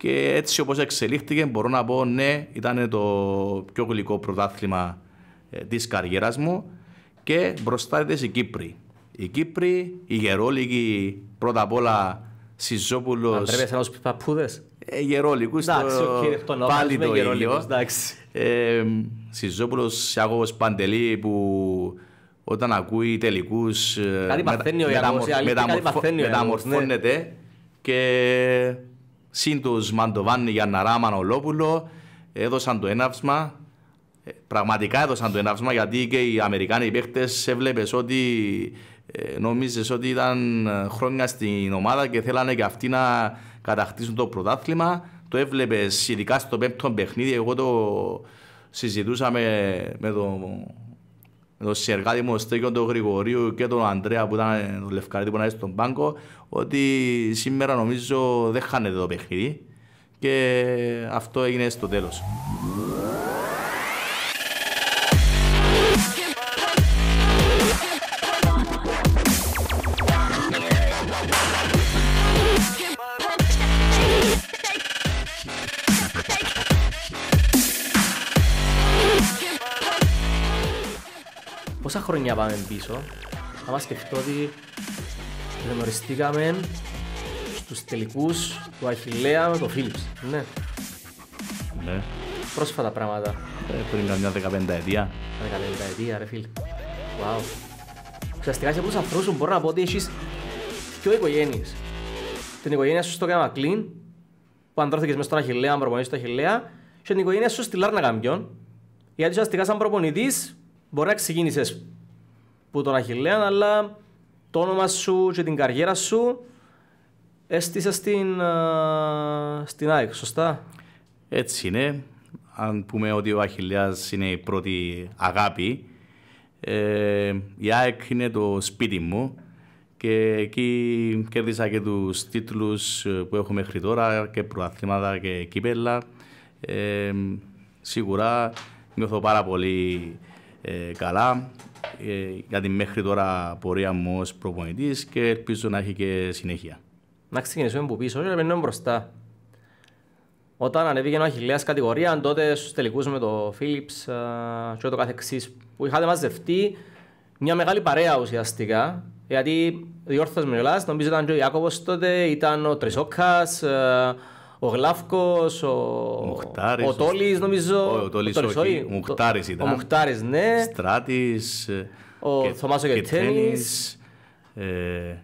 Και έτσι όπως εξελίχθηκε μπορώ να πω ναι ήταν το πιο γλυκό πρωτάθλημα ε, της καριέρας μου και μπροστά της η Κύπροι. Οι Κύπροι, οι Γερόλικοι, πρώτα απ' όλα Σιζόπουλος... Αν πρέπει να τους παππούδες. Ε, γερόλικους, πάλι το ίδιο. Σιζόπουλος, Ιάκωβος Παντελή που όταν ακούει τελικούς μεταμορφώνεται και Συν τους Μαντοβάνι, Γιανναρά, Μανολόπουλο, έδωσαν το έναυσμα. Ε, πραγματικά έδωσαν το έναυσμα γιατί και οι Αμερικάνοι παίχτες έβλεπες ότι ε, νομίζεις ότι ήταν ε, χρόνια στην ομάδα και θέλανε και αυτοί να κατακτήσουν το πρωτάθλημα. Το έβλεπες ειδικά στο πέμπτο παιχνίδι. Εγώ το συζητούσαμε με, τον το συνεργάτη μου, τον τον Γρηγορίου και τον Αντρέα που ήταν το λευκαρίδι που ήταν στον πάγκο, ότι σήμερα νομίζω δεν χάνεται το παιχνίδι και αυτό έγινε στο τέλος. Πόσα χρόνια πάμε πίσω, άμα σκεφτώ ότι Γνωριστήκαμε στους τελικούς του Αχηλέα με τον Φίλιπς. Ναι. Ναι. Πρόσφατα πράγματα. Ε, πριν καμιά δεκαπέντα ετία. Δεκαπέντα ετία ρε φίλε. Wow. Ουσιαστικά σε πολλούς ανθρώπους σου μπορώ να πω ότι έχεις δύο οικογένειες. Την οικογένεια σου στο κλιν, που αντρώθηκες μέσα στον Αχηλέα, αν προπονείς στο Αχηλέα, και την οικογένεια σου στη Λάρνα Καμπιόν. Γιατί ουσιαστικά σαν προπονητής μπορεί να ξεκίνησες που τον Αχηλέα, αλλά το όνομα σου και την καριέρα σου έστησες στην, στην ΑΕΚ, σωστά. Έτσι είναι. Αν πούμε ότι ο Αχιλιάς είναι η πρώτη αγάπη, ε, η ΑΕΚ είναι το σπίτι μου και εκεί κέρδισα και τους τίτλους που έχω μέχρι τώρα και προαθλήματα και κύπελα. Ε, σίγουρα νιώθω πάρα πολύ ε, καλά. Ε, για την μέχρι τώρα πορεία μου ως προπονητής και ελπίζω να έχει και συνέχεια. Να ξεκινήσουμε από πίσω και να μπροστά. Όταν ανέβηκε ο Αχιλέας κατηγορία, τότε στους τελικούς με το Φίλιπς και το καθεξής που είχατε μαζευτεί μια μεγάλη παρέα ουσιαστικά γιατί διόρθωσες με τον νομίζω ήταν ο Ιάκωβος τότε, ήταν ο Τρισόκας, ο Γλάφκος, ο, Μουχτάρης, ο Τόλης, νομίζω. Ο, ο Τόλης, όχι. Ο Μουχτάρης ήταν. Ο Μουχτάρης, ναι. Στράτης. Ε, ο και, ο Γετσένη. Ε,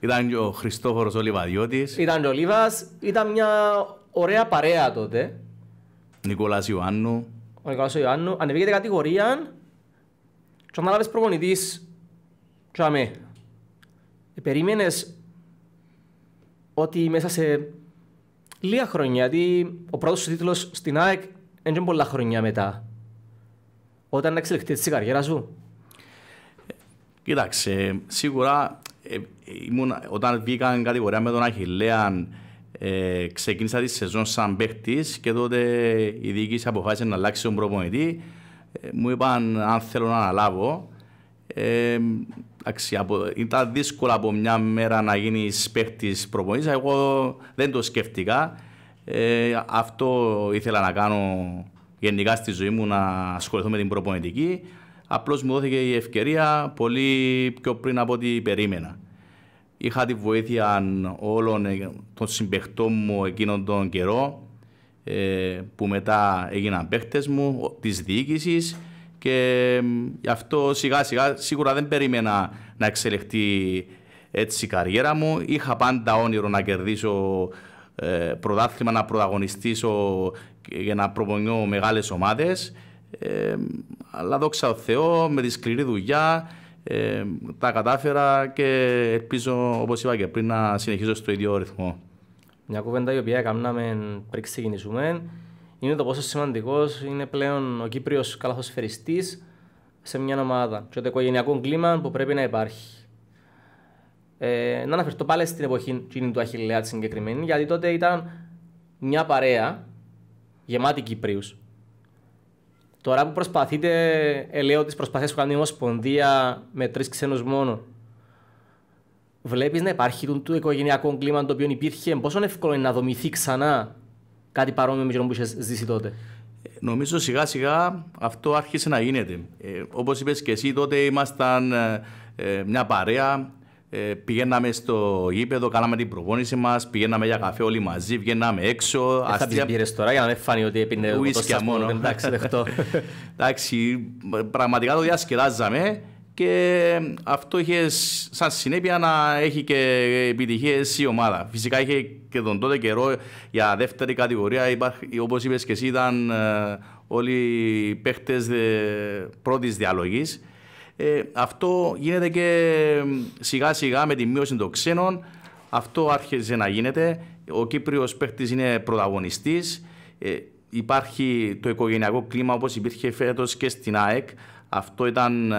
ήταν ο Χριστόφορο Ολιβαδιώτη. Ήταν ο Λίβα. Ήταν μια ωραία παρέα τότε. Νικόλας Ιωάννου. Ο Νικόλας Ιωάννου. Ανεβήκε κατηγορία. Και ανάλαβε προπονητή. Τσαμέ. Ε, Περίμενες ότι μέσα σε Λίγα χρόνια, γιατί ο πρώτος σου τίτλος στην ΑΕΚ έγινε πολλά χρόνια μετά. Όταν εξελιχθεί τη καριέρα σου. Κοιτάξτε, σίγουρα ε, όταν βγήκα κατηγορία με τον Αχιλέαν, ε, ξεκίνησα τη σεζόν σαν παίχτης και τότε η διοίκηση αποφάσισε να αλλάξει τον προπονητή. Ε, μου είπαν αν θέλω να αναλάβω ήταν δύσκολο από μια μέρα να γίνεις παίχτης προπονητής. Εγώ δεν το σκέφτηκα. Ε, αυτό ήθελα να κάνω γενικά στη ζωή μου να ασχοληθώ με την προπονητική. Απλώς μου δόθηκε η ευκαιρία πολύ πιο πριν από ό,τι περίμενα. Είχα τη βοήθεια όλων ε, των συμπαιχτών μου εκείνον τον καιρό ε, που μετά έγιναν παίχτες μου, της διοίκησης και γι' αυτό σιγά σιγά σίγουρα δεν περίμενα να εξελιχθεί έτσι η καριέρα μου. Είχα πάντα όνειρο να κερδίσω ε, πρωτάθλημα, να πρωταγωνιστήσω για να προπονιώ μεγάλες ομάδες. Ε, αλλά δόξα τω Θεώ, με τη σκληρή δουλειά ε, τα κατάφερα και ελπίζω, όπως είπα και πριν, να συνεχίζω στο ίδιο ρυθμό. Μια κουβέντα η οποία έκαναμε πριν ξεκινήσουμε είναι το πόσο σημαντικός είναι πλέον ο Κύπριος καλαθοσφαιριστής σε μια ομάδα και το οικογενειακό κλίμα που πρέπει να υπάρχει. Ε, να αναφερθώ πάλι στην εποχή του Αχιλέα τη συγκεκριμένη, γιατί τότε ήταν μια παρέα γεμάτη Κυπρίους. Τώρα που προσπαθείτε, ελέω τι προσπαθίε που κάνει η Ομοσπονδία με τρεις ξένους μόνο, βλέπεις να υπάρχει το οικογενειακό κλίμα το οποίο υπήρχε. Πόσο εύκολο είναι να δομηθεί ξανά κάτι παρόμοιο με το που είχες ζήσει τότε. Νομίζω σιγά σιγά αυτό άρχισε να γίνεται. Ε, Όπως είπες και εσύ, τότε ήμασταν ε, ε, μια παρέα. Ε, πηγαίναμε στο γήπεδο, κάναμε την προπόνηση μας, πηγαίναμε για καφέ όλοι μαζί, βγαίναμε έξω. Δεν θα αστεία... τώρα για να μην φάνει ότι έπινε το μόνο. Εντάξει, δεχτώ. Εντάξει, πραγματικά το διασκεδάζαμε και αυτό είχε σαν συνέπεια να έχει και επιτυχίες η ομάδα. Φυσικά είχε και τον τότε καιρό για δεύτερη κατηγορία, όπως είπες και εσύ, ήταν ε, όλοι οι παίχτες πρώτης διαλογής. Ε, αυτό γίνεται και σιγά σιγά με τη μείωση των ξένων. Αυτό άρχισε να γίνεται. Ο Κύπριος παίχτης είναι πρωταγωνιστής. Ε, υπάρχει το οικογενειακό κλίμα όπως υπήρχε φέτος και στην ΑΕΚ. Αυτό ήταν ε,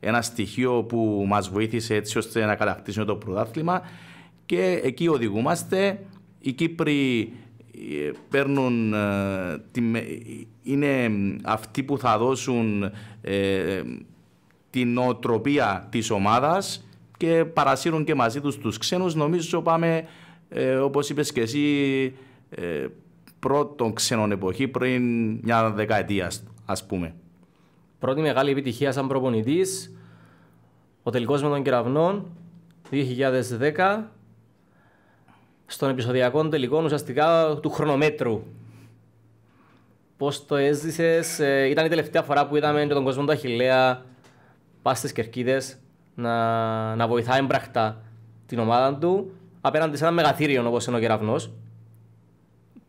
ένα στοιχείο που μας βοήθησε έτσι ώστε να κατακτήσουμε το πρωτάθλημα και εκεί οδηγούμαστε. Οι Κύπροι ε, παίρνουν, ε, είναι αυτοί που θα δώσουν την οτροπία της ομάδας και παρασύρουν και μαζί τους τους ξένους. Νομίζω πάμε, όπως είπες και εσύ, πρώτον ξένων εποχή πριν μια δεκαετία ας πούμε. Πρώτη μεγάλη επιτυχία σαν προπονητής. Ο τελικός με τον Κεραυνών 2010. Στον επεισοδιακό τελικό ουσιαστικά του χρονομέτρου. Πώς το έζησες, ε, ήταν η τελευταία φορά που είδαμε τον κόσμο του Αχηλέα πας στις κερκίδες να, να βοηθάει έμπρακτα την ομάδα του απέναντι σε ένα μεγαθύριο όπως είναι ο κεραυνός.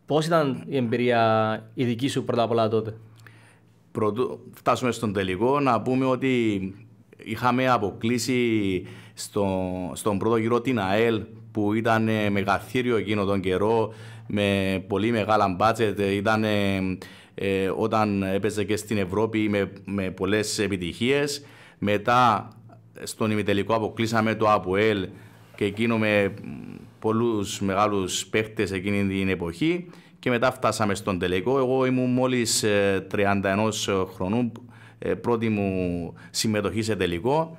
Πώ ήταν η εμπειρία η δική σου πρώτα απ' όλα τότε πρωτού, φτάσουμε στον τελικό να πούμε ότι είχαμε αποκλείσει στον πρώτο γύρο την ΑΕΛ που ήταν ε, μεγαθύριο εκείνο τον καιρό με πολύ μεγάλα μπάτσετ. Ε, ήταν ε, όταν έπαιζε και στην Ευρώπη με, με πολλές επιτυχίες. Μετά στον ημιτελικό αποκλείσαμε το ΑΠΟΕΛ και εκείνο με πολλούς μεγάλους παίχτες εκείνη την εποχή και μετά φτάσαμε στον τελικό. Εγώ ήμουν μόλις 31 ε, χρονών, ε, πρώτη μου συμμετοχή σε τελικό.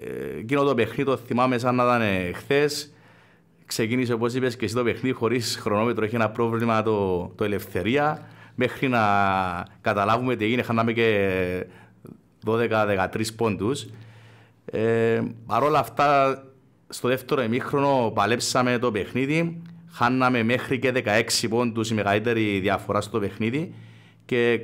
Ε, εκείνο το παιχνίδι το θυμάμαι σαν να ήταν χθες. Ξεκίνησε όπως είπες και εσύ το παιχνίδι χωρίς χρονόμετρο. Είχε ένα πρόβλημα το, το ελευθερία. Μέχρι να καταλάβουμε τι έγινε, χάναμε και 12-13 πόντους. Ε, Παρ' όλα αυτά, στο δεύτερο ημίχρονο παλέψαμε το παιχνίδι. Χάναμε μέχρι και 16 πόντους η μεγαλύτερη διαφορά στο παιχνίδι και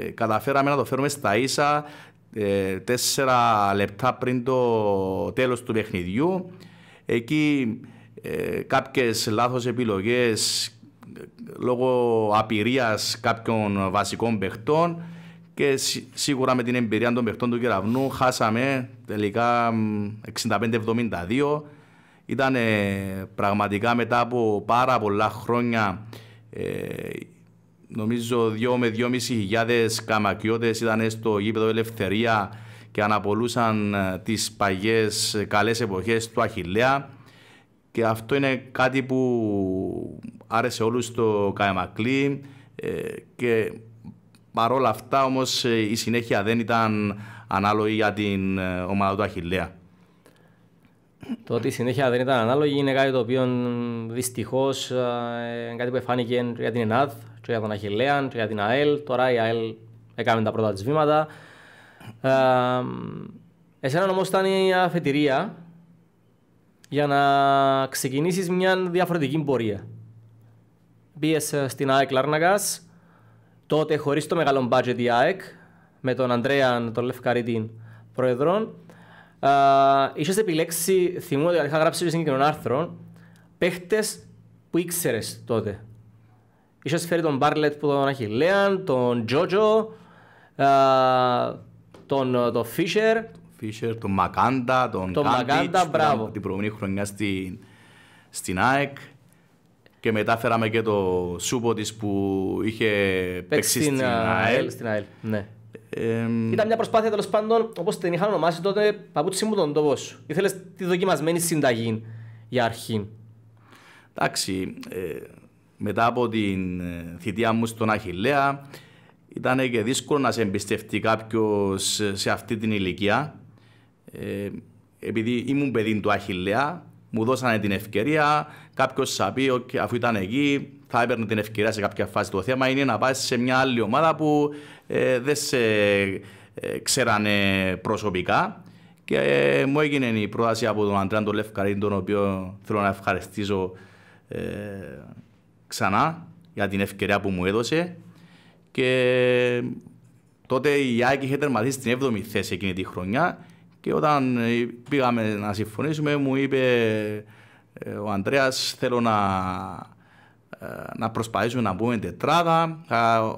ε, καταφέραμε να το φέρουμε στα ίσα ε, τέσσερα λεπτά πριν το τέλος του παιχνιδιού. Εκεί ε, κάποιες λάθος επιλογές λόγω απειρίας κάποιων βασικών παιχτών και σίγουρα με την εμπειρία των παιχτών του κεραυνού χάσαμε τελικά 65-72 ήταν πραγματικά μετά από πάρα πολλά χρόνια, ε, νομίζω 2 με μισή χιλιάδες καμακιώτες ήταν στο γήπεδο Ελευθερία και αναπολούσαν ε, τις παγιές ε, καλές εποχές του Αχιλέα και αυτό είναι κάτι που άρεσε όλους στο Καϊμακλή και παρόλα αυτά όμως η συνέχεια δεν ήταν ανάλογη για την ομάδα του Αχιλέα. Το ότι η συνέχεια δεν ήταν ανάλογη είναι κάτι το οποίο δυστυχώς ε, είναι κάτι που εφάνηκε για την ΕΝΑΔ, για τον Αχηλέα, για την ΑΕΛ. Τώρα η ΑΕΛ έκανε τα πρώτα της βήματα. Ε, εσένα όμως ήταν η αφετηρία για να ξεκινήσεις μια διαφορετική πορεία. Μπήκε στην ΑΕΚ Λάρναγκας, τότε χωρίς το μεγάλο budget η ΑΕΚ, με τον Αντρέα τον Λευκαρίτη πρόεδρον είχες επιλέξει, θυμούμαι ότι είχα γράψει το συγκεκριμένο άρθρο, παίχτες που ήξερες τότε. Είχες φέρει τον Μπάρλετ που τον έχει Λέαν, τον Τζότζο, τον, ε, το Φίσερ. Φίσερ, τον Μακάντα, τον, τον Μακάντα, μπράβο. την προηγούμενη χρονιά στην, στην ΑΕΚ. Και μετά φέραμε και το Σούποτης που είχε παίξει, στην, στην ΑΕΛ. Ήταν μια προσπάθεια τέλος πάντων, όπως την είχαν ονομάσει τότε, παπούτσι μου τον τόπο σου. Ήθελες τη δοκιμασμένη συνταγή για αρχή. Εντάξει, ε, μετά από την ε, θητεία μου στον Αχηλέα, ήταν και δύσκολο να σε εμπιστευτεί κάποιος σε αυτή την ηλικία. Ε, επειδή ήμουν παιδί του Αχηλέα, μου δώσανε την ευκαιρία, κάποιος θα πει, αφού ήταν εκεί, θα έπαιρνε την ευκαιρία σε κάποια φάση. Το θέμα είναι να πάει σε μια άλλη ομάδα που ε, δεν σε ε, ξέρανε προσωπικά. Και ε, μου έγινε η πρόταση από τον Αντρέα τον Λευκαρίν, τον οποίο θέλω να ευχαριστήσω ξανά για την ευκαιρία που μου έδωσε. Και τότε η Άκη είχε τερματίσει στην 7η θέση εκείνη τη χρονιά. Και όταν πήγαμε να συμφωνήσουμε, μου είπε ο Αντρέας θέλω να να προσπαθήσουμε να μπούμε τετράδα, θα,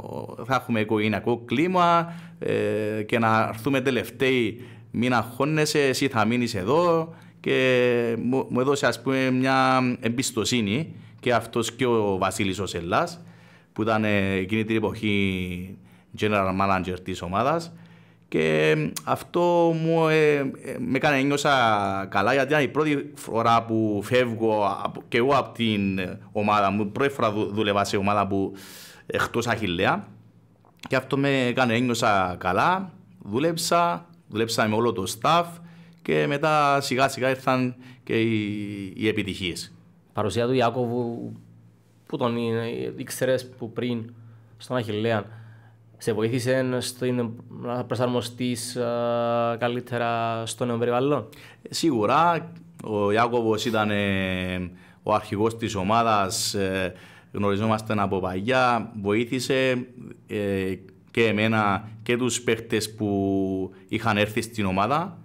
θα έχουμε οικογενειακό κλίμα ε, και να έρθουμε τελευταίοι μην αγχώνεσαι, εσύ θα μείνεις εδώ και μου, έδωσε ας πούμε μια εμπιστοσύνη και αυτός και ο Βασίλης ο που ήταν ε, εκείνη την εποχή general manager της ομάδας και αυτό μου, ε, ε, με έκανε νιώσα καλά γιατί ήταν η πρώτη φορά που φεύγω από, και εγώ από την ομάδα μου. Πρώτη φορά δούλευα σε ομάδα που εκτός Αχιλέα. Και αυτό με έκανε νιώσα καλά. Δούλεψα, δούλεψα με όλο το staff και μετά σιγά σιγά ήρθαν και οι, οι επιτυχίες. Παρουσία του Ιάκωβου, που τον ε, ήξερες που πριν στον Αχιλέα, σε βοήθησε στην, να προσαρμοστείς καλύτερα στον περιβάλλον. Σίγουρα. Ο Ιάκωβος ήταν ε, ο αρχηγός της ομάδας. Ε, γνωριζόμαστε από παγιά. Βοήθησε ε, και εμένα και τους παίχτες που είχαν έρθει στην ομάδα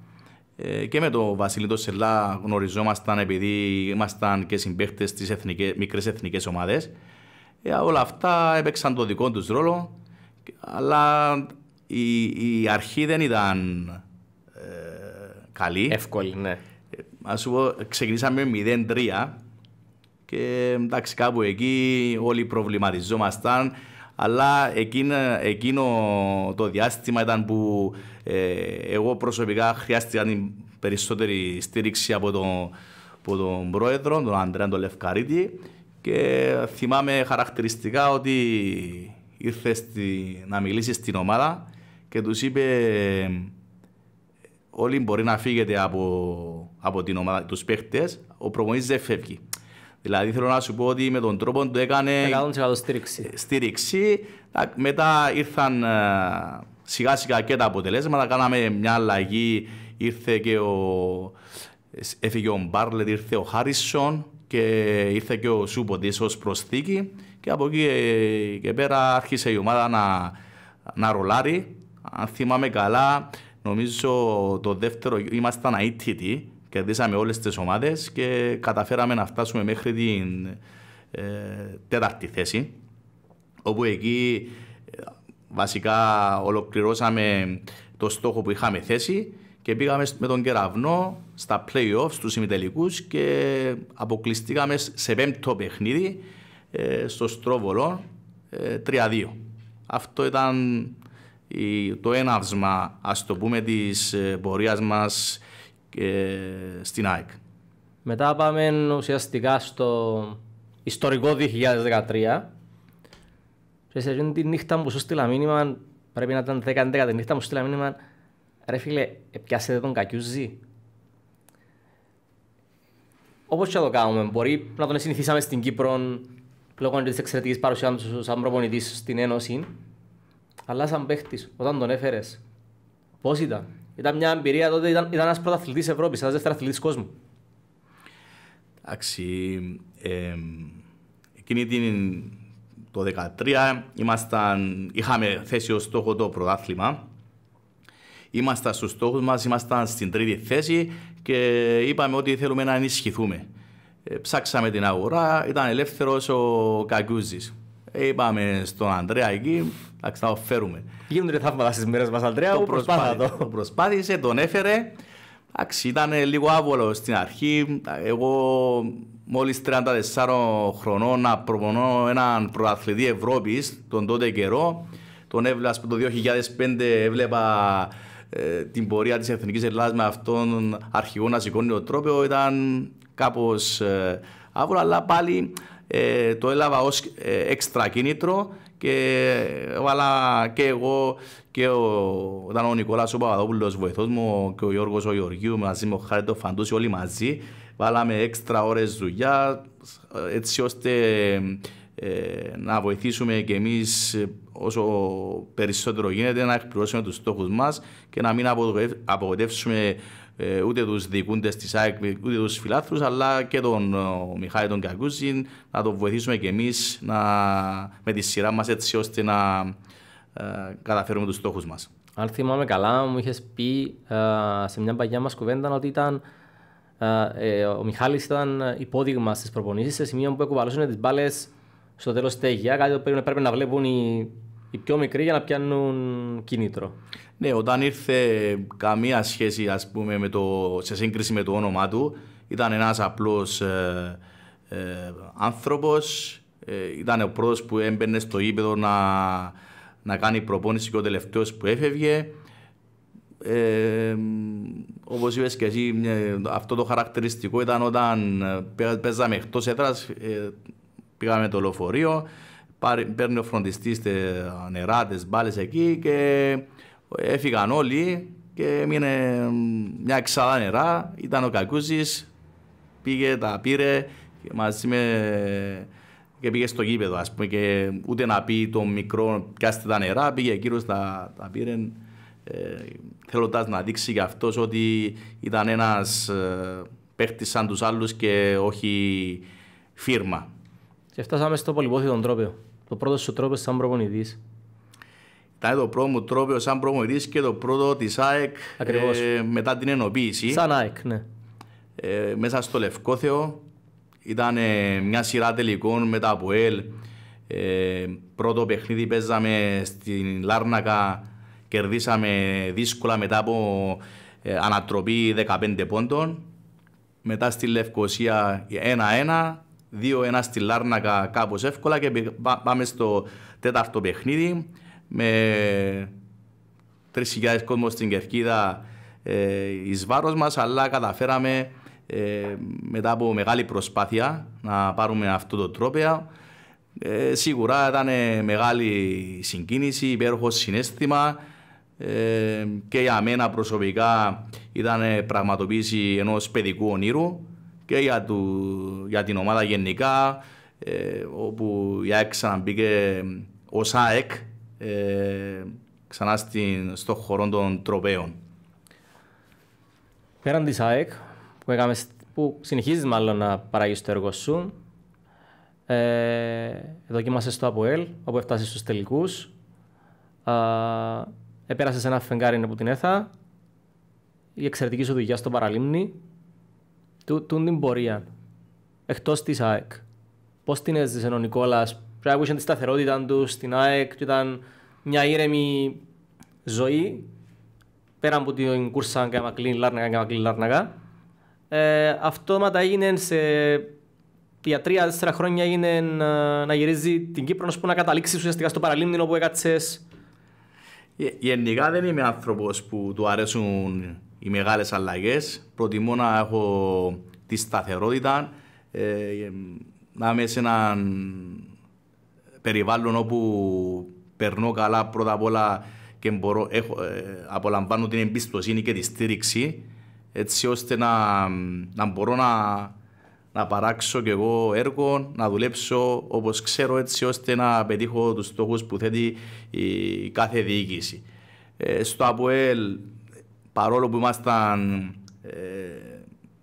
και με τον Βασίλη Σελά γνωριζόμασταν επειδή ήμασταν και συμπαίχτες στις μικρέ μικρές εθνικές όλα αυτά έπαιξαν το δικό τους ρόλο αλλά η, η αρχή δεν ήταν ε, καλή. Εύκολη, ναι. Ε, Ας σου πω, ξεκινήσαμε 0-3 και εντάξει, κάπου εκεί όλοι προβληματιζόμασταν. Αλλά εκείνο, το διάστημα ήταν που ε, εγώ προσωπικά χρειάστηκα περισσότερη στήριξη από τον, από τον πρόεδρο, τον Αντρέα τον Λευκαρίτη. Και θυμάμαι χαρακτηριστικά ότι ήρθε στη, να μιλήσει στην ομάδα και τους είπε όλοι μπορεί να φύγετε από, από την ομάδα, τους παίχτες, ο προπονητής δεν φεύγει. Δηλαδή θέλω να σου πω ότι με τον τρόπο το έκανε στήριξη. Ε, στήριξη. Μετά ήρθαν ε, σιγά σιγά και τα αποτελέσματα, κάναμε μια αλλαγή, ήρθε και ο... Έφυγε ο Μπάρλετ, ήρθε ο Χάρισον και ήρθε και ο Σούποντης ως προσθήκη και από εκεί ε, και πέρα άρχισε η ομάδα να, να ρολάρει. Αν θυμάμαι καλά, νομίζω το δεύτερο ήμασταν αίτητοι, κερδίσαμε όλες τις ομάδες και καταφέραμε να φτάσουμε μέχρι την ε, τέταρτη θέση, όπου εκεί ε, βασικά ολοκληρώσαμε το στόχο που είχαμε θέσει και πήγαμε με τον κεραυνό στα play στους στους ημιτελικούς και αποκλειστήκαμε σε πέμπτο παιχνίδι ε, στο Στρόβολο 3-2. Ε, Αυτό ήταν το έναυσμα, ας το πούμε, της ε, πορείας μας στην ΑΕΚ. Μετά πάμε ουσιαστικά στο ιστορικό 2013. Σε εκείνη τη νύχτα μου σου στείλα μήνυμα, πρέπει να ήταν 10-11 τη νύχτα μου σου στείλα μήνυμα «Ρε φίλε, πιάσετε τον Κακιούζη». Όπως και να το κάνουμε, μπορεί να τον συνηθίσαμε στην Κύπρο λόγω της εξαιρετικής παρουσία του σαν προπονητής στην Ένωση. Αλλά σαν παίχτης, όταν τον έφερες, πώς ήταν. Ήταν μια εμπειρία τότε, ήταν, ήταν ένας πρωταθλητής Ευρώπης, ένας αθλητή κόσμου. Εντάξει. Ε, εκείνη την, το 2013 είχαμε θέσει ως στόχο το πρωτάθλημα. Είμαστε στους στόχους μας, ήμασταν στην τρίτη θέση και είπαμε ότι θέλουμε να ενισχυθούμε. Ε, ψάξαμε την αγορά, ήταν ελεύθερος ο Καγκούζης. Ε, είπαμε στον Ανδρέα εκεί, εντάξει, θα το φέρουμε. Γίνονται θαύματα στις μέρες μας, Αντρέα. Το, το. προσπάθησε, τον έφερε. Εντάξει, ήταν λίγο άβολο στην αρχή. Εγώ μόλις 34 χρονών να προπονώ έναν προαθλητή Ευρώπης τον τότε καιρό. Τον έβλεπα, το 2005 έβλεπα ε, την πορεία της Εθνικής Ελλάδας με αυτόν αρχηγό να σηκώνει το τρόπαιο. Ήταν κάπως ε, αύριο αλλά πάλι ε, το έλαβα ως ε, έξτρα κίνητρο και έβαλα ε, και εγώ και ο, ήταν ο Νικόλας ο Παπαδόπουλος βοηθός μου και ο Γιώργος ο Γεωργίου μαζί με ο το φαντούσε όλοι μαζί βάλαμε έξτρα ώρες δουλειά έτσι ώστε να βοηθήσουμε και εμείς όσο περισσότερο γίνεται να εκπληρώσουμε τους στόχους μας και να μην απογοητεύσουμε ε, ούτε τους διοικούντες της ΑΕΚ, ούτε τους φιλάθρου, αλλά και τον Μιχάλη τον Κακούζη, να τον βοηθήσουμε κι εμείς με τη σειρά μας έτσι ώστε να ε, καταφέρουμε τους στόχους μας. Αν θυμάμαι καλά, μου είχες πει ε, σε μια παγιά μας κουβέντα ότι ήταν. ο Μιχάλης ήταν υπόδειγμα στις προπονήσεις σε σημείο που κουβαλούσαν τις μπάλες στο τέλος στέγια, κάτι οποίο πρέπει να βλέπουν οι οι πιο μικροί για να πιάνουν κίνητρο. Ναι, όταν ήρθε καμία σχέση ας πούμε, με το, σε σύγκριση με το όνομά του, ήταν ένας απλός ε, ε, άνθρωπος, ε, ήταν ο πρώτος που έμπαινε στο ύπεδο να, να κάνει προπόνηση και ο τελευταίος που έφευγε. Ε, Όπως είπες και εσύ, αυτό το χαρακτηριστικό ήταν όταν ε, παίζαμε εκτός έδρας, ε, πήγαμε το λεωφορείο, παίρνει ο φροντιστής νερά, μπάλες εκεί και έφυγαν όλοι και έμεινε μια ξαλά νερά. Ήταν ο Κακούζης, πήγε, τα πήρε και μαζί με. Και πήγε στο γήπεδο, ας πούμε, και ούτε να πει το μικρό, πιάστε τα νερά, πήγε γύρω τα, τα πήρε. Ε, θέλοντας να δείξει για αυτός ότι ήταν ένας ε, παίχτης σαν τους άλλους και όχι φίρμα. Και φτάσαμε στο πολυπόθητο τρόπαιο. Το πρώτο σου τρόπο σαν προπονητής. Ήταν το πρώτο μου τρόπο σαν προπονητής και το πρώτο της ΑΕΚ ε, μετά την ενοποίηση. Σαν ΑΕΚ, ναι. Ε, μέσα στο Λευκό ήταν ε, μια σειρά τελικών μετά από ΕΛ. πρώτο παιχνίδι παίζαμε στην Λάρνακα, κερδίσαμε δύσκολα μετά από ε, ανατροπή 15 πόντων. Μετά στη Λευκοσία 1-1, δύο-ένα στη Λάρνακα κάπως εύκολα και πάμε στο τέταρτο παιχνίδι με 3.000 κόσμο στην Κερκίδα ε, εις βάρος μας αλλά καταφέραμε ε, μετά από μεγάλη προσπάθεια να πάρουμε αυτό το τρόπαιο. Ε, σίγουρα ήταν ε, μεγάλη συγκίνηση, υπέροχο συνέστημα και για μένα προσωπικά ήταν πραγματοποίηση ενός παιδικού ονείρου και για, του, την ομάδα γενικά, ε, όπου η ΑΕΚ ξαναμπήκε ως ΑΕΚ ε, ξανά στην, στο χώρο των τροπέων. Πέραν της ΑΕΚ, που, έκαμε, που συνεχίζεις μάλλον να παράγεις το έργο σου, ε, δοκίμασες στο ΑΠΟΕΛ, όπου έφτασες στους τελικούς. Ε, έπερασες ένα φεγγάρι που την ΕΘΑ, η εξαιρετική σου δουλειά στο Παραλίμνη, του, την πορεία Εκτός της ΑΕΚ. Πώς την έζησε ο Νικόλας, πρέπει να τη σταθερότητα τους στην ΑΕΚ και ήταν μια ήρεμη ζωή πέρα από την κούρσα μακλίν Λάρνακα, μακλίν Λάρνακα. Ε, αυτόματα έγινε σε για τρία-τέσσερα χρόνια έγινε ε, να γυρίζει την Κύπρο ώστε να καταλήξει ουσιαστικά στο παραλίμνη που έκατσες. Ε, γενικά δεν είμαι άνθρωπος που του αρέσουν οι μεγάλες αλλαγές. Προτιμώ να έχω τη σταθερότητα, ε, να είμαι σε ένα περιβάλλον όπου περνώ καλά πρώτα απ' όλα και μπορώ, έχω, ε, απολαμβάνω την εμπιστοσύνη και τη στήριξη έτσι ώστε να, να μπορώ να, να παράξω και εγώ έργο, να δουλέψω όπως ξέρω έτσι ώστε να πετύχω τους στόχους που θέτει η κάθε διοίκηση. Ε, στο ΑΠΟΕΛ παρόλο που ήμασταν ε,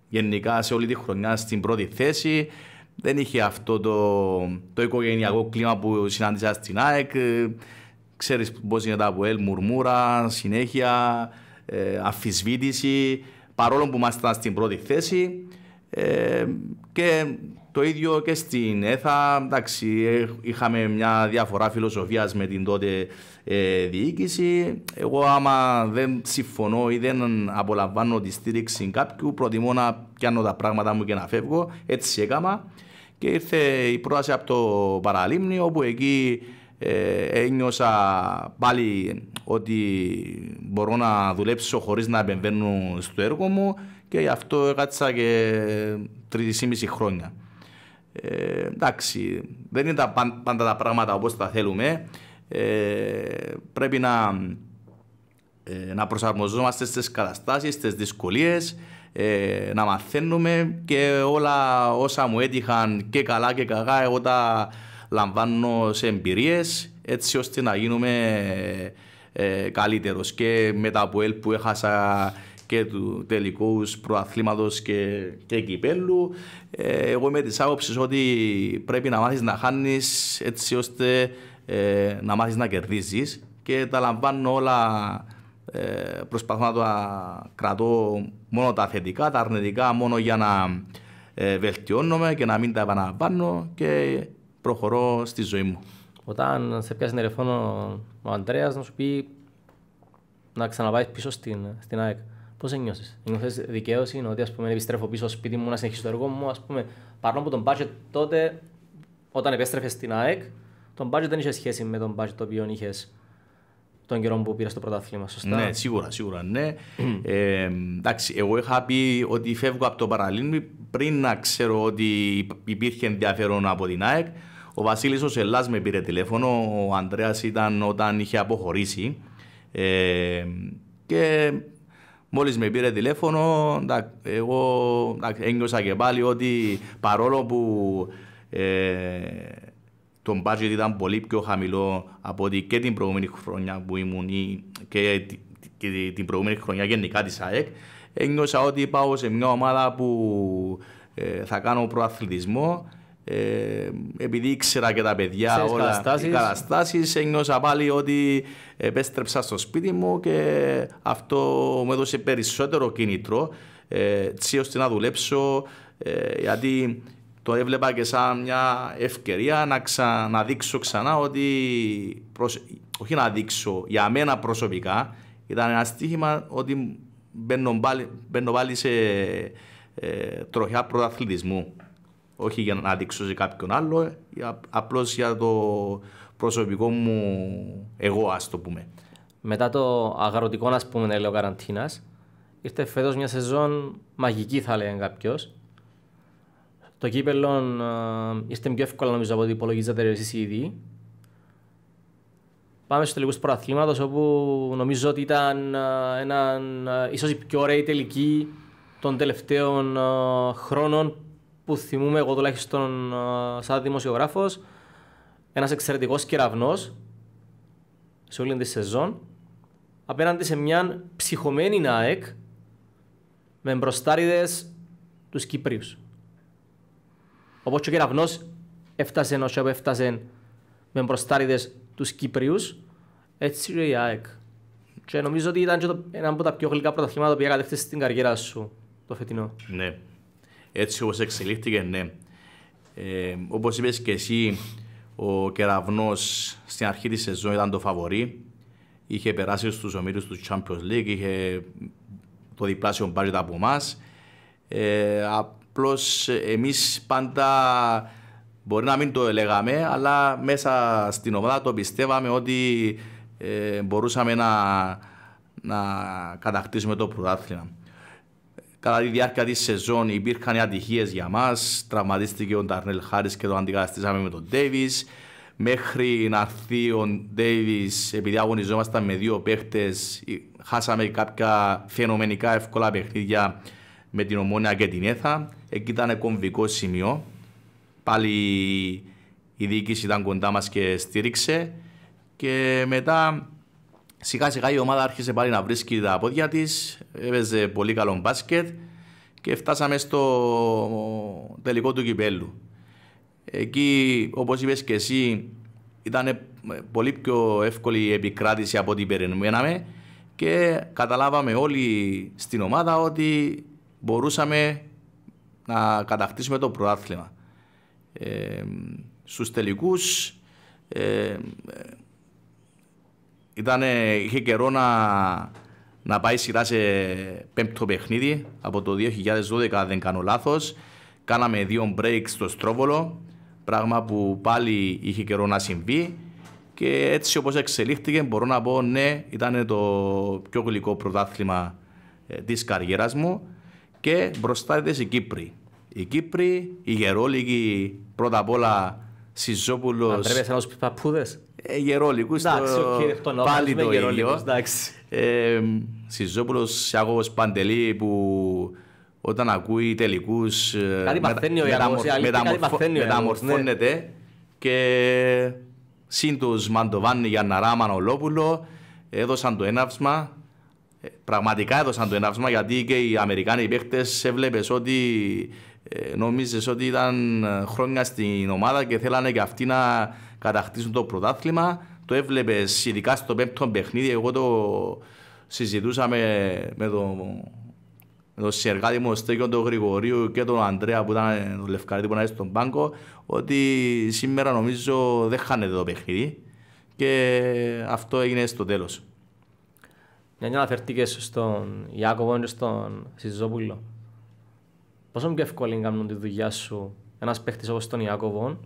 γενικά σε όλη τη χρονιά στην πρώτη θέση, δεν είχε αυτό το, το οικογενειακό κλίμα που συνάντησα στην ΑΕΚ. Ε, ξέρεις πώς είναι τα ΑΠΟΕΛ, μουρμούρα, συνέχεια, ε, αφισβήτηση. Παρόλο που ήμασταν στην πρώτη θέση και το ίδιο και στην ΕΘΑ. Εντάξει, ε, είχαμε μια διαφορά φιλοσοφίας με την τότε ε, διοίκηση. Εγώ, άμα δεν συμφωνώ ή δεν απολαμβάνω τη στήριξη κάποιου, προτιμώ να πιάνω τα πράγματα μου και να φεύγω. Έτσι έκανα. Και ήρθε η πρόταση από το Παραλίμνη, όπου εκεί ε, ένιωσα πάλι ότι μπορώ να δουλέψω χωρίς να επεμβαίνω στο έργο μου και γι' αυτό έκατσα και 3,5 χρόνια. Ε, εντάξει, δεν είναι τα πάντα τα πράγματα όπως τα θέλουμε. Ε, πρέπει να, ε, να προσαρμοζόμαστε στις καταστάσεις, στις δυσκολίες, να μαθαίνουμε και όλα όσα μου έτυχαν και καλά και κακά εγώ τα λαμβάνω σε εμπειρίες έτσι ώστε να γίνουμε καλύτερος και από τα που έχασα και του τελικούς προαθλήματος και, και κυπέλου. Ε, εγώ είμαι της άποψης ότι πρέπει να μάθεις να χάνεις έτσι ώστε ε, να μάθεις να κερδίζεις και τα λαμβάνω όλα. Ε, προσπαθώ να κρατώ μόνο τα θετικά, τα αρνητικά μόνο για να ε, βελτιώνομαι και να μην τα επαναλαμβάνω και προχωρώ στη ζωή μου. Όταν σε πιάσει τηλεφώνο ο Αντρέα, να σου πει να ξαναπάει πίσω στην, στην ΑΕΚ. Πώ ένιωσε. Νιώθε δικαίωση ότι ας πούμε, επιστρέφω πίσω στο σπίτι μου να συνεχίσω το έργο μου. ας πούμε, παρόλο που τον budget τότε, όταν επέστρεφε στην ΑΕΚ, τον budget δεν είχε σχέση με τον budget το οποίο είχες τον καιρό που πήρες στο πρωτάθλημα, σωστά. Ναι, σίγουρα, σίγουρα, ναι. ε, εντάξει, εγώ είχα πει ότι φεύγω από το παραλίμνη πριν να ξέρω ότι υπήρχε ενδιαφέρον από την ΑΕΚ. Ο Βασίλης ο Σελάς με πήρε τηλέφωνο. Ο Ανδρέας ήταν όταν είχε αποχωρήσει. Ε, και Μόλις με πήρε τηλέφωνο, εγώ ένιωσα και πάλι ότι παρόλο που ε, το budget ήταν πολύ πιο χαμηλό από ότι και την προηγούμενη χρονιά που ήμουν ή και, και την προηγούμενη χρονιά γενικά της ΑΕΚ, ένιωσα ότι πάω σε μια ομάδα που ε, θα κάνω προαθλητισμό ε, επειδή ήξερα και τα παιδιά όλα καταστάσεις. οι καταστάσεις ένιωσα πάλι ότι επέστρεψα στο σπίτι μου και αυτό μου έδωσε περισσότερο κίνητρο ε, έτσι ώστε να δουλέψω ε, γιατί το έβλεπα και σαν μια ευκαιρία να, να δείξω ξανά ότι όχι να δείξω για μένα προσωπικά ήταν ένα στοίχημα ότι μπαίνω πάλι, σε ε, τροχιά πρωταθλητισμού όχι για να αντικσώσει κάποιον άλλο, απλώς για το προσωπικό μου εγώ ας το πούμε. Μετά το αγροτικό ας πούμε ο καραντίνας, ήρθε φέτος μια σεζόν μαγική θα λέει κάποιος. Το κύπελο ε, ήρθε πιο εύκολα νομίζω από ό,τι υπολογίζατε εσείς ήδη. Πάμε στους τελικούς προαθλήματος όπου νομίζω ότι ήταν ε, ένα, ε, η πιο ωραία τελική των τελευταίων χρόνων που θυμούμαι εγώ τουλάχιστον ε, σαν δημοσιογράφος, ένας εξαιρετικός κεραυνός σε όλη τη σεζόν απέναντι σε μια ψυχωμένη ΝΑΕΚ με μπροστάριδες τους Κυπρίους. Όπως ο κεραυνός έφτασε όσο έφτασε με μπροστάριδες τους Κυπρίους, έτσι και η ΑΕΚ. Και νομίζω ότι ήταν και το, ένα από τα πιο γλυκά πρωταθλήματα που κατευθύνσει στην καριέρα σου το φετινό. Ναι, έτσι όπως εξελίχθηκε, ναι. Ε, όπως είπες και εσύ, ο Κεραυνός στην αρχή της σεζόν ήταν το φαβορή. Είχε περάσει στους ομίλους του Champions League, είχε το διπλάσιο μπάτζετ από εμάς. Ε, Απλώς εμείς πάντα μπορεί να μην το λέγαμε, αλλά μέσα στην ομάδα το πιστεύαμε ότι ε, μπορούσαμε να, να κατακτήσουμε το πρωτάθλημα. Κατά τη διάρκεια της σεζόν υπήρχαν ατυχίες για μας. Τραυματίστηκε ο Νταρνέλ Χάρη και το αντικαταστήσαμε με τον Ντέβι, Μέχρι να έρθει ο Ντέβι, επειδή αγωνιζόμασταν με δύο παίχτες, χάσαμε κάποια φαινομενικά εύκολα παιχνίδια με την Ομόνια και την Έθα. Εκεί ήταν κομβικό σημείο. Πάλι η διοίκηση ήταν κοντά μας και στήριξε. Και μετά Σιγά σιγά η ομάδα άρχισε πάλι να βρίσκει τα πόδια της, έπαιζε πολύ καλό μπάσκετ και φτάσαμε στο τελικό του κυπέλου. Εκεί, όπως είπες και εσύ, ήταν πολύ πιο εύκολη η επικράτηση από ό,τι περιμέναμε και καταλάβαμε όλοι στην ομάδα ότι μπορούσαμε να κατακτήσουμε το πρωτάθλημα. Ε, στους τελικούς ε, Ήτανε, είχε καιρό να, να πάει σειρά σε πέμπτο παιχνίδι από το 2012 δεν κάνω λάθος. Κάναμε δύο breaks στο Στρόβολο, πράγμα που πάλι είχε καιρό να συμβεί και έτσι όπως εξελίχθηκε μπορώ να πω ναι ήταν το πιο γλυκό πρωτάθλημα ε, της καριέρας μου και μπροστά της η Κύπροι. Οι Κύπροι, η Γερόλυγη πρώτα απ' όλα Σιζόπουλος... Αν ως να παππούδες. Ε, γερόλικους. πάλι το ίδιο. Ε, Σιζόπουλο Παντελή που όταν ακούει τελικούς. Ε, κάτι ο ναι. Μεταμορφώνεται και συν τους Μαντοβάνι για να ράμαν ολόπουλο έδωσαν το έναυσμα ε, πραγματικά έδωσαν το έναυσμα γιατί και οι Αμερικάνοι παίχτες έβλεπες ότι ε, νομίζεις ότι ήταν χρόνια στην ομάδα και θέλανε και αυτοί να κατακτήσουν το πρωτάθλημα. Το έβλεπες ειδικά στο πέμπτο παιχνίδι. Εγώ το συζητούσα με, τον με το συνεργάτη μου, τον Γρηγορίου και τον Αντρέα που ήταν ο Λευκαρίδη που ήταν στον πάγκο, ότι σήμερα νομίζω δεν χάνεται το παιχνίδι και αυτό έγινε στο τέλος. Μια να αναφερθήκες στον Ιάκωβο και στον Σιζόπουλο, πόσο πιο εύκολη είναι να κάνουν τη δουλειά σου ένας παίχτης όπως τον Ιάκωβο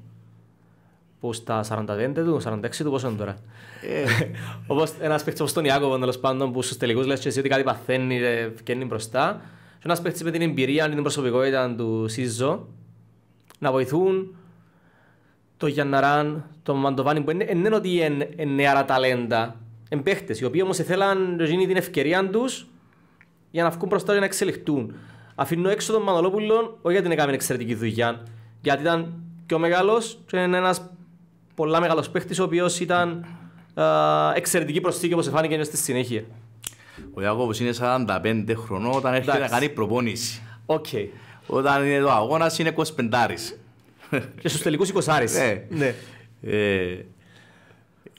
που στα 45 του, 46 του, πόσο είναι τώρα. Ε. Όπως ένας παίχτη όπως τον Ιάκωβο, τέλος πάντων, που στους τελικούς λες και εσύ ότι κάτι παθαίνει, ε, βγαίνει μπροστά. Και ένας παίχτη με την εμπειρία, την προσωπικότητα του Σίζο, να βοηθούν το Γιανναράν, το Μαντοβάνι, που δεν είναι ότι είναι νεαρά ταλέντα. Είναι παίχτες, οι οποίοι όμως ήθελαν γίνει την ευκαιρία τους για να βγουν μπροστά και να εξελιχθούν. Αφήνω έξω τον Μανολόπουλο, όχι γιατί είναι εξαιρετική δουλειά, γιατί ήταν ο μεγάλος και είναι ένας πολλά μεγάλος παίχτης, ο οποίος ήταν εξαιρετική προσθήκη όπως εφάνηκε στη συνέχεια. Ο Ιάκωβο είναι 45 χρονών όταν έρχεται να κάνει προπόνηση. Okay. Όταν είναι ο αγώνας είναι 25. Και στους τελικούς 20. Ναι. ναι. Ε,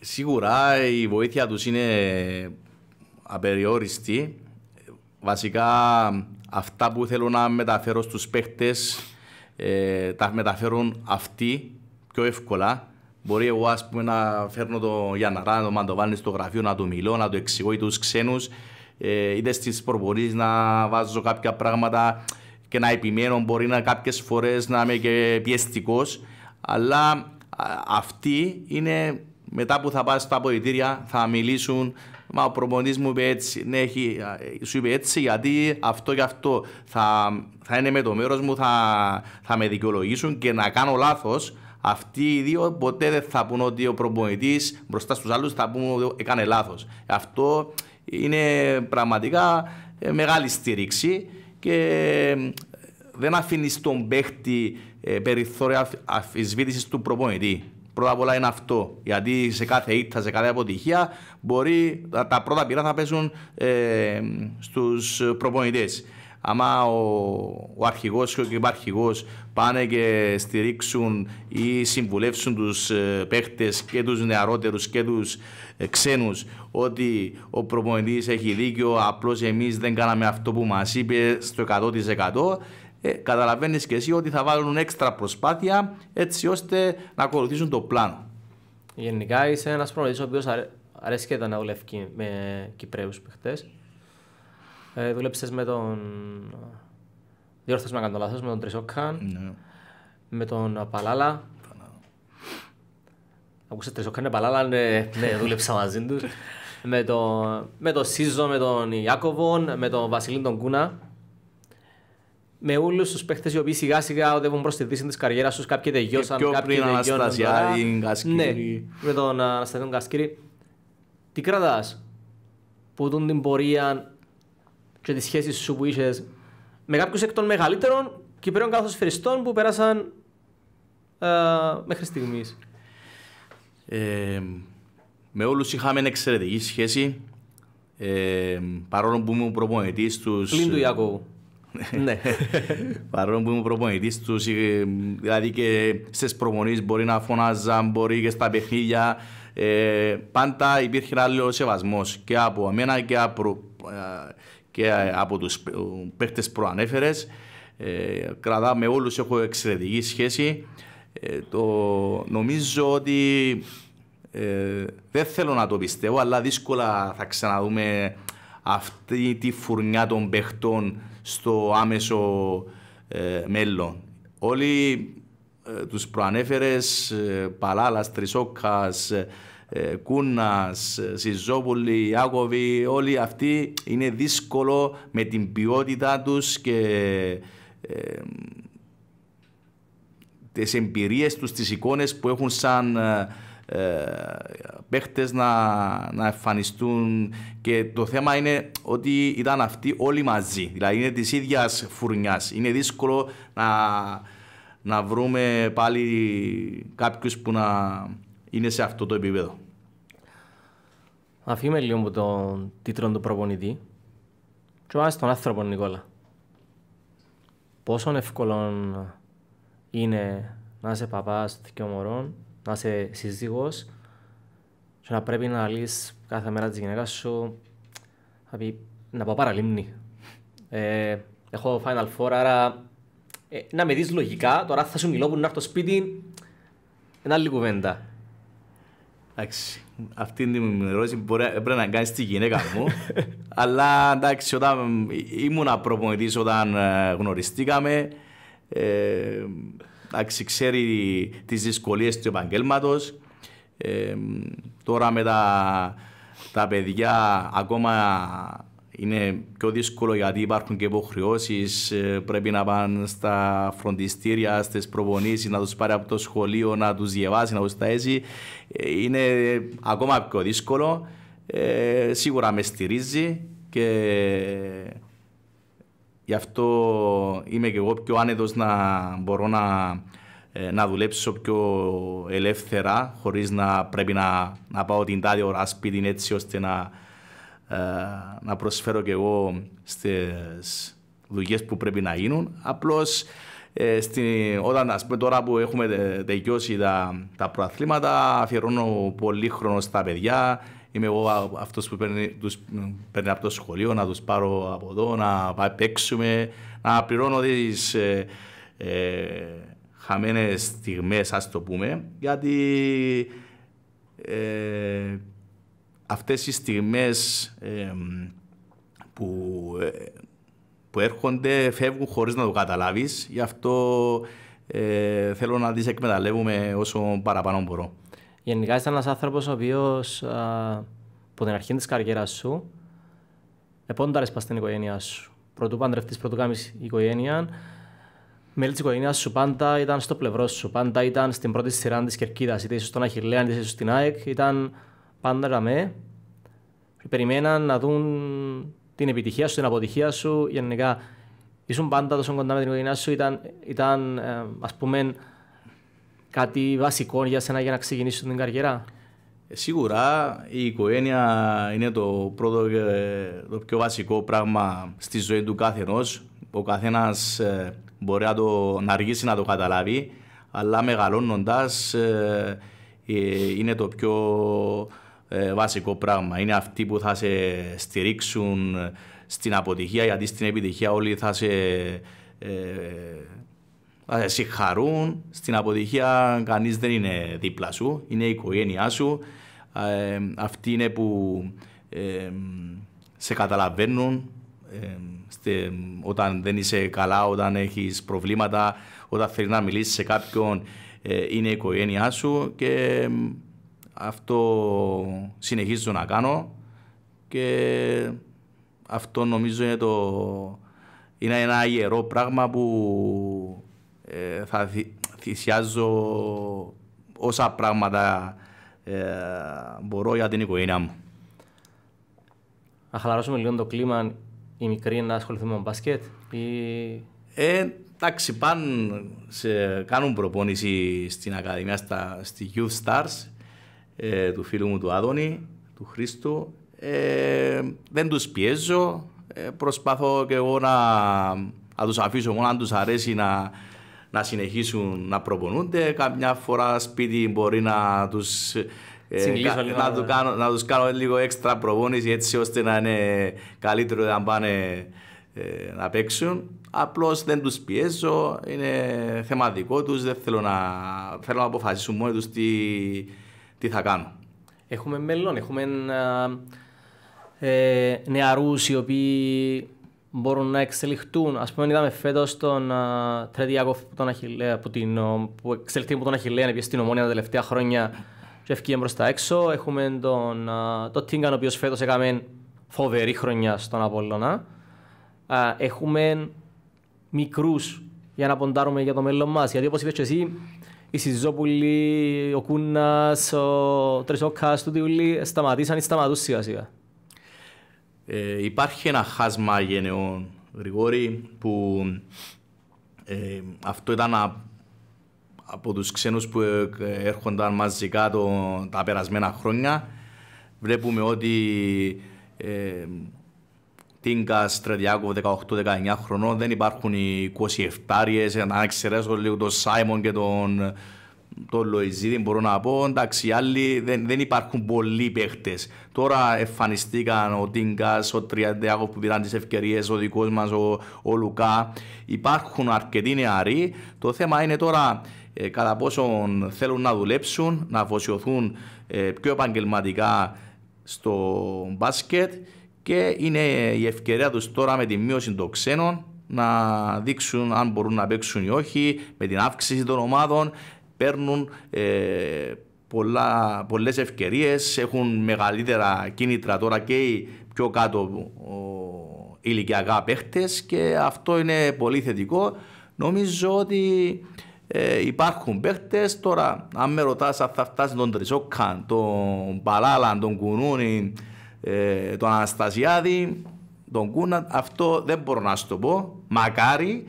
σίγουρα η βοήθεια τους είναι απεριόριστη. Βασικά αυτά που θέλω να μεταφέρω στους παίχτες ε, τα μεταφέρουν αυτοί πιο εύκολα Μπορεί εγώ ας πούμε, να φέρνω το Γιανναρά, να το Μαντοβάνη στο γραφείο, να του μιλώ, να του εξηγώ ή τους ξένους, ε, είτε στις προπορίε να βάζω κάποια πράγματα και να επιμένω. Μπορεί να κάποιες φορές να είμαι και πιεστικός, αλλά αυτοί είναι μετά που θα πας στα αποδητήρια θα μιλήσουν Μα ο προπονητής μου είπε έτσι, ναι, έχει, σου είπε έτσι γιατί αυτό και αυτό θα, θα είναι με το μέρος μου, θα, θα με δικαιολογήσουν και να κάνω λάθος, αυτοί οι δύο ποτέ δεν θα πούν ότι ο προπονητής μπροστά στους άλλους θα πούν ότι έκανε λάθος. Αυτό είναι πραγματικά ε, μεγάλη στήριξη και ε, δεν αφήνεις στον παίχτη ε, περιθώρια αφισβήτησης του προπονητή. Πρώτα απ' όλα είναι αυτό. Γιατί σε κάθε ήττα, σε κάθε αποτυχία, μπορεί τα πρώτα πυρά θα πέσουν ε, στους προπονητές άμα ο, ο αρχηγός και ο υπαρχηγό πάνε και στηρίξουν ή συμβουλεύσουν τους ε, παίχτες και τους νεαρότερους και τους ε, ξένους ότι ο προπονητής έχει δίκιο, απλώς εμείς δεν κάναμε αυτό που μας είπε στο 100%. Ε, καταλαβαίνεις και εσύ ότι θα βάλουν έξτρα προσπάθεια έτσι ώστε να ακολουθήσουν το πλάνο. Γενικά είσαι ένας προνοητής ο οποίος αρέ... αρέσκεται να δουλεύει με Κυπρέους παιχτες ε, Δούλεψε με τον. Διόρθωσες να κάνω λάθος, με τον Τρισόκαν. Ναι. Με τον Παλάλα. Ακούσε Τρισόκαν, είναι Παλάλα, ναι, ναι δούλεψα μαζί τους. με, τον, με τον Σίζο, με τον Ιάκωβον, με τον Βασιλίν τον Κούνα. Με όλους τους παίχτες οι οποίοι σιγά σιγά οδεύουν προς τη δύση της καριέρας τους, κάποιοι τελειώσαν. Πιο πριν η Γκασκύρη. Ναι, με τον Αναστασιάδη Γκασκύρη. Τι κρατάς που δουν την πορεία και τις σχέσεις σου που είχες με κάποιους εκ των μεγαλύτερων Κυπρίων καθοσφαιριστών που πέρασαν ε, μέχρι στιγμής. Ε, με όλους είχαμε εξαιρετική σχέση ε, παρόλο που ήμουν προπονητής τους... Πλην του Ιακώβου. ναι. Παρόλο που ήμουν προπονητής τους, ε, δηλαδή και στις προπονήσεις μπορεί να φωνάζα, μπορεί και στα παιχνίδια, ε, πάντα υπήρχε ένα άλλο σεβασμός και από εμένα και από, και ε, από τους παίχτες προανέφερες. Ε, κρατάμε όλους, έχω εξαιρετική σχέση. Ε, το, νομίζω ότι ε, δεν θέλω να το πιστεύω, αλλά δύσκολα θα ξαναδούμε αυτή τη φουρνιά των παιχτών στο άμεσο μέλλον. Όλοι τους προανέφερες, Παλάλας, Τρισόκας, Κούνα ε, Κούνας, Σιζόπουλη, Άκοβη, όλοι αυτοί είναι δύσκολο με την ποιότητά τους και τι ε, τις εμπειρίες τους, τις εικόνες που έχουν σαν ε, να, να εμφανιστούν και το θέμα είναι ότι ήταν αυτοί όλοι μαζί, δηλαδή είναι της ίδιας φουρνιάς. Είναι δύσκολο να, να βρούμε πάλι κάποιους που να είναι σε αυτό το επίπεδο. Αφήμε λίγο από τον τίτλο του προπονητή και πάμε τον άνθρωπο Νικόλα. Πόσο εύκολο είναι να είσαι παπάς δυο να είσαι σύζυγος και να πρέπει να λύσεις κάθε μέρα της γυναίκας σου να, πει, να πάω ε, έχω Final Four, άρα ε, να με δεις λογικά, τώρα θα σου μιλώ που να σπίτι, ένα άλλη κουβέντα. Εντάξει, αυτή την ερώτηση μπορεί, πρέπει να κάνεις τη γυναίκα μου. αλλά εντάξει, όταν ήμουν προπονητής, όταν ε, γνωριστήκαμε, ε, εντάξει, ξέρει τις δυσκολίες του επαγγέλματος. Ε, τώρα με τα, τα παιδιά, ακόμα είναι πιο δύσκολο γιατί υπάρχουν και υποχρεώσεις. Ε, πρέπει να πάνε στα φροντιστήρια, στις προπονήσεις, να τους πάρει από το σχολείο, να τους διαβάσει, να τους ταζει. Ε, είναι ακόμα πιο δύσκολο. Ε, σίγουρα με στηρίζει και γι' αυτό είμαι και εγώ πιο άνετος να μπορώ να, να δουλέψω πιο ελεύθερα χωρίς να πρέπει να, να πάω την τάδε ώρα σπίτι έτσι ώστε να, ε, να προσφέρω και εγώ στις δουλειές που πρέπει να γίνουν. Απλώς ε, όταν πούμε, τώρα που έχουμε ε, τελειώσει τα, τα προαθλήματα αφιερώνω πολύ χρόνο στα παιδιά. Είμαι εγώ αυτός που παίρνει, από το σχολείο να τους πάρω από εδώ, να παίξουμε, να πληρώνω τις ε, ε, χαμένες στιγμές ας το πούμε γιατί ε, αυτές οι στιγμές ε, που, ε, που έρχονται φεύγουν χωρίς να το καταλάβεις. Γι' αυτό ε, θέλω να τις εκμεταλλεύουμε όσο παραπάνω μπορώ. Γενικά είσαι ένας άνθρωπος ο οποίος από την αρχή της καριέρας σου επόνταρες πας στην οικογένειά σου. Πρωτού παντρευτείς, πρωτού κάνεις οικογένεια. Μέλη της οικογένειας σου πάντα ήταν στο πλευρό σου. Πάντα ήταν στην πρώτη σειρά της κερκίδας. Είτε ίσω στον Αχηλέα, είτε ίσω στην ΑΕΚ. Ήταν πάντα ραμέ. Περιμέναν να δουν την επιτυχία σου, την αποτυχία σου. Γενικά, ήσουν πάντα τόσο κοντά με την οικογένειά σου. Ήταν, ήταν ε, ας πούμε, κάτι βασικό για σένα για να ξεκινήσεις την καριέρα. Ε, σίγουρα η οικογένεια είναι το πρώτο και ε, το πιο βασικό πράγμα στη ζωή του κάθε που Ο καθένας μπορεί να, το, να αργήσει να το καταλάβει, αλλά μεγαλώνοντας είναι το πιο ε, βασικό πράγμα. Είναι αυτοί που θα σε στηρίξουν ε, στην αποτυχία γιατί στην επιτυχία όλοι θα σε, ε, θα σε συγχαρούν. Στην αποτυχία κανείς δεν είναι δίπλα σου, είναι η οικογένειά σου. αυτοί είναι που σε καταλαβαίνουν όταν δεν είσαι καλά, όταν έχεις προβλήματα, όταν θέλεις να μιλήσεις σε κάποιον είναι η οικογένειά σου και αυτό συνεχίζω να κάνω και αυτό νομίζω είναι, το... ένα ιερό πράγμα που ε, θα θυσιάζω όσα πράγματα ε, μπορώ για την οικογένειά μου. Να χαλαρώσουμε λίγο το κλίμα, οι μικροί να ασχοληθούν με μπάσκετ ή... Ε, εντάξει, πάνε, σε, κάνουν προπόνηση στην Ακαδημία, στα, στη Youth Stars ε, του φίλου μου του Άδωνη, του Χρήστου. Ε, δεν τους πιέζω, ε, προσπαθώ και εγώ να, τους αφήσω μόνο αν τους αρέσει να, να συνεχίσουν να προπονούνται. Καμιά φορά σπίτι μπορεί να τους, να, του κάνω, να τους κάνω λίγο έξτρα προπόνηση έτσι ώστε να είναι καλύτερο να πάνε να παίξουν. Απλώς δεν τους πιέζω, είναι θεματικό τους, δεν θέλω να, θέλω να αποφασίσουν μόνοι τους τι, τι θα κάνω. Έχουμε μέλλον, έχουμε ε, νεαρούς οι οποίοι μπορούν να εξελιχθούν. Ας πούμε είδαμε φέτος τον uh, Τρέτιακοφ που, τον ε, που, εξελιχθεί από τον Αχιλέα να στην Ομόνια τα τελευταία χρόνια και ευκαιρία μπροστά έξω. Έχουμε τον, το τον Τίγκαν ο οποίος φέτος έκαμε φοβερή χρονιά στον Απόλλωνα. έχουμε μικρούς για να ποντάρουμε για το μέλλον μας. Γιατί όπως είπες και εσύ, η Σιζόπουλη, ο Κούνας, ο Τρεσόκας, του Τιούλη, σταματήσαν ή σταματούν σιγά σιγά. Ε, υπάρχει ένα χάσμα γενεών, Γρηγόρη, που ε, αυτό ήταν από τους ξένους που ε, έρχονταν μαζικά τα περασμένα χρόνια. Βλέπουμε ότι Τίνκα, Στρεδιάκο, 18-19 χρονών, δεν υπάρχουν οι 27 αν εξαιρέσω λίγο τον Σάιμον και τον, τον Λοϊζίδη μπορώ να πω, εντάξει οι άλλοι δεν, δεν υπάρχουν πολλοί παίχτες. Τώρα εμφανιστήκαν ο Τίνκας, ο Τριαντιάκο που πήραν τις ευκαιρίες, ο δικός μας, ο, ο Λουκά. Υπάρχουν αρκετοί νεαροί. Το θέμα είναι τώρα ε, κατά πόσο θέλουν να δουλέψουν, να αφοσιωθούν ε, πιο επαγγελματικά στο μπάσκετ και είναι η ευκαιρία τους τώρα με τη μείωση των ξένων να δείξουν αν μπορούν να παίξουν ή όχι, με την αύξηση των ομάδων παίρνουν ε, πολλά, πολλές ευκαιρίες, έχουν μεγαλύτερα κίνητρα τώρα και οι πιο κάτω ο, ηλικιακά παίχτες και αυτό είναι πολύ θετικό. Νομίζω ότι ε, υπάρχουν παίχτες. τώρα αν με ρωτάς, θα φτάσει τον Τρισόκαν, τον Παλάλαν, τον Κουνούνι, ε, τον Αναστασιάδη, τον Κούνα. Αυτό δεν μπορώ να σου το πω. Μακάρι,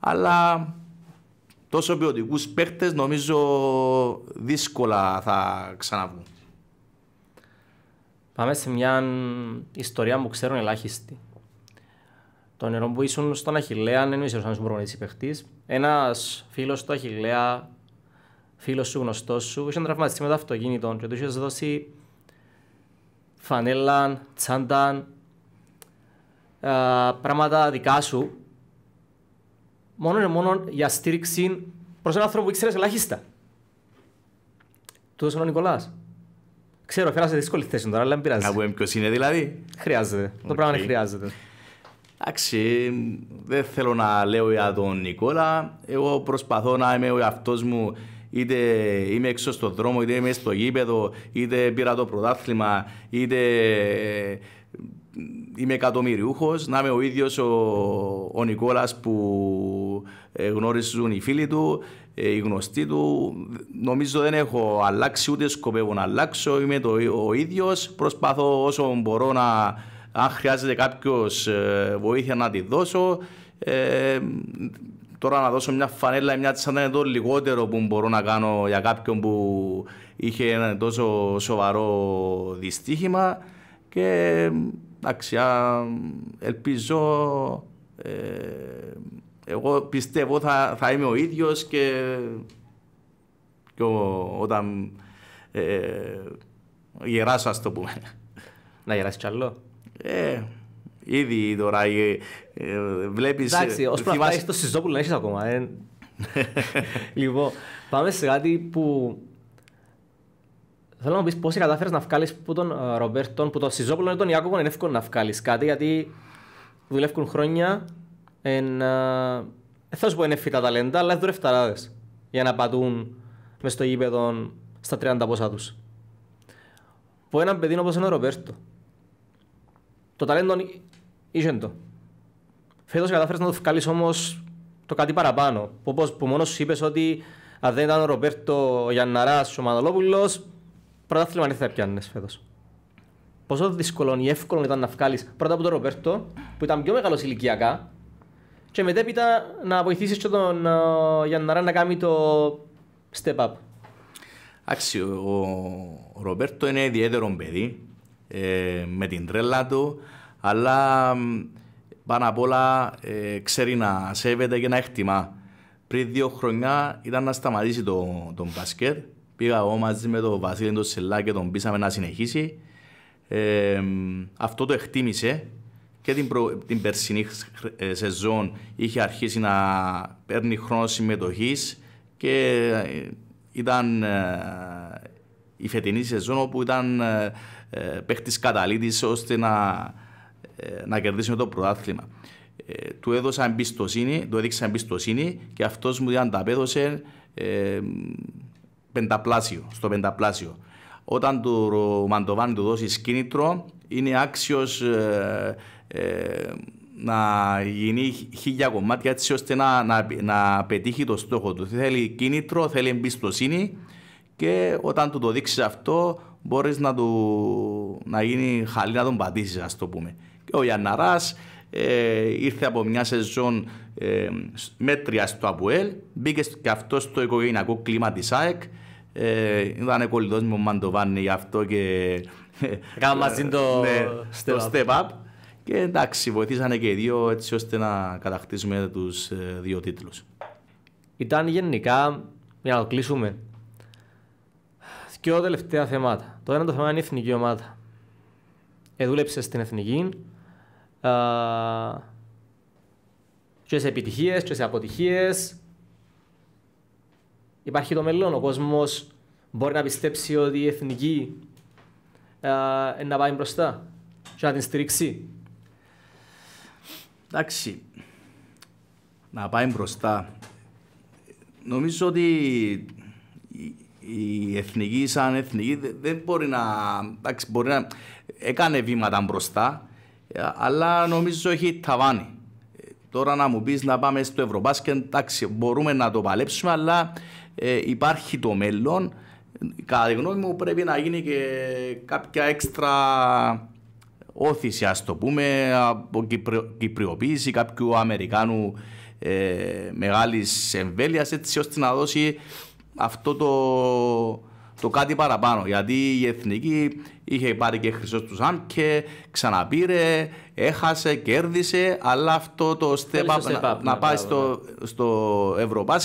αλλά τόσο ποιοτικούς παίχτες νομίζω δύσκολα θα ξαναβγούν. Πάμε σε μια ιστορία που ξέρουν ελάχιστη. Το νερό που ήσουν στον Αχηλέα, δεν είσαι ο στον Μουρμονίτης παίχτης. Ένας φίλος του Αχηλέα, φίλος σου, γνωστός σου, είχε τραυματιστεί με το αυτοκίνητο και του είχες δώσει φανέλα, τσάντα, πράγματα δικά σου, μόνο και μόνο για στήριξη προς έναν άνθρωπο που ξέρει ελάχιστα. Του είναι ο Νικολάς. Ξέρω, φέρα δύσκολη θέση τώρα, αλλά δεν πειράζει. Από έμπιο είναι δηλαδή. Χρειάζεται. Το πράγμα χρειάζεται. Εντάξει, δεν θέλω να λέω για τον Νικόλα. Εγώ προσπαθώ να είμαι ο εαυτός μου είτε είμαι έξω στον δρόμο, είτε είμαι στο γήπεδο, είτε πήρα το πρωτάθλημα, είτε ε, είμαι εκατομμυριούχος, να είμαι ο ίδιος ο, ο Νικόλας που ε, γνώριζουν οι φίλοι του, ε, οι γνωστοί του. Νομίζω δεν έχω αλλάξει ούτε σκοπεύω να αλλάξω. Είμαι το, ο ίδιος. Προσπαθώ όσο μπορώ να, αν χρειάζεται κάποιος βοήθεια να τη δώσω. Τώρα να δώσω μια φανέλα, μια τσάντα είναι το λιγότερο που μπορώ να κάνω για κάποιον που είχε ένα τόσο σοβαρό δυστύχημα και εντάξει, ελπίζω, ε, εγώ πιστεύω θα, θα είμαι ο ίδιος και, και ο, όταν ε, γεράσω ας το πούμε. Να γεράσει κι άλλο. Ε, Ήδη τώρα ε, ε, βλέπεις. Ε, Εντάξει, ως πραγματικά το Σιζόπουλο να έχεις ακόμα. Ε. λοιπόν, πάμε σε κάτι που. Θέλω να μου πεις πώς κατάφερες να βγάλεις που τον Ρομπέρτον, που τον Σιζόπουλο ή τον Ιάκωβο είναι εύκολο να βγάλεις κάτι γιατί δουλεύουν χρόνια. Εν, θα σου πω είναι ταλέντα, αλλά δουλεύουν για να πατούν μες στο γήπεδο στα 30 πόσα τους. Που έναν παιδί όπως είναι ο Ρομπέρτο. Το ταλέντο είχε το. Φέτος κατάφερες να το βγάλεις όμως το κάτι παραπάνω. Όπως που μόνος σου είπες ότι αν δεν ήταν ο Ροπέρτο Γιανναράς ο Μανολόπουλος, πρωτάθλημα δεν θα πιάνες φέτος. Πόσο δύσκολο ή εύκολο ήταν να βγάλεις πρώτα από τον Ροπέρτο, που ήταν πιο μεγάλος ηλικιακά, και μετέπειτα να βοηθήσεις και τον uh, Γιανναρά να κάνει το step up. Εντάξει, ο Ροπέρτο είναι ιδιαίτερο παιδί, ε, με την τρέλα του, αλλά πάνω απ' όλα ε, ξέρει να σέβεται και να εκτιμά. Πριν δύο χρονιά ήταν να σταματήσει το, τον μπασκετ. Πήγα εγώ μαζί με τον Βασίλη τον Σελά και τον πείσαμε να συνεχίσει. Ε, αυτό το εκτίμησε και την, προ, την περσινή ε, σεζόν είχε αρχίσει να παίρνει χρόνος συμμετοχής και ήταν η φετινή σεζόν όπου ήταν ε, παίχτης καταλήτης ώστε να ε, να κερδίσουμε το πρωτάθλημα. Ε, του έδωσα εμπιστοσύνη, του έδειξα εμπιστοσύνη και αυτός μου ανταπέδωσε ε, πενταπλάσιο, στο πενταπλάσιο. Όταν του Μαντοβάνη του δώσει κίνητρο, είναι άξιος ε, ε, να γίνει χίλια κομμάτια έτσι ώστε να, πετύχει το στόχο του. Θέλει κίνητρο, θέλει εμπιστοσύνη και όταν του το δείξεις αυτό, μπορείς να, να γίνει χαλή να τον πατήσεις, ας το πούμε. Ο Ιανναράς ε, ήρθε από μια σεζόν ε, μέτρια στο Αποέλ, μπήκε και αυτό στο οικογενειακό κλίμα της ΑΕΚ, ε, ήταν κολλητός με τον Μαντοβάνη γι' αυτό και... Κάμα ε, μαζί το, ναι, step, step up. Και εντάξει, βοηθήσανε και οι δύο έτσι ώστε να κατακτήσουμε τους ε, δύο τίτλους. Ήταν γενικά, για να το κλείσουμε, δύο τελευταία θέματα. Το ένα το θέμα είναι η εθνική ομάδα. Εδούλεψε στην εθνική, και σε επιτυχίες και σε αποτυχίες. Υπάρχει το μέλλον. Ο κόσμος μπορεί να πιστέψει ότι η εθνική ε, να πάει μπροστά και να την στηρίξει. Εντάξει, να πάει μπροστά. Νομίζω ότι η εθνική σαν εθνική δεν μπορεί να... Εντάξει, μπορεί να... Έκανε βήματα μπροστά, ε, αλλά νομίζω έχει ταβάνι. Ε, τώρα να μου πεις να πάμε στο Ευρωπάσκετ, εντάξει μπορούμε να το παλέψουμε αλλά ε, υπάρχει το μέλλον. Κατά τη γνώμη μου πρέπει να γίνει και κάποια έξτρα όθηση ας το πούμε από κυπριοποίηση κάποιου Αμερικάνου ε, μεγάλης εμβέλειας έτσι ώστε να δώσει αυτό το το κάτι παραπάνω. Γιατί η Εθνική είχε πάρει και χρυσό του και ξαναπήρε, έχασε, κέρδισε. Αλλά αυτό το step να, ναι, πάει στο, ναι. στο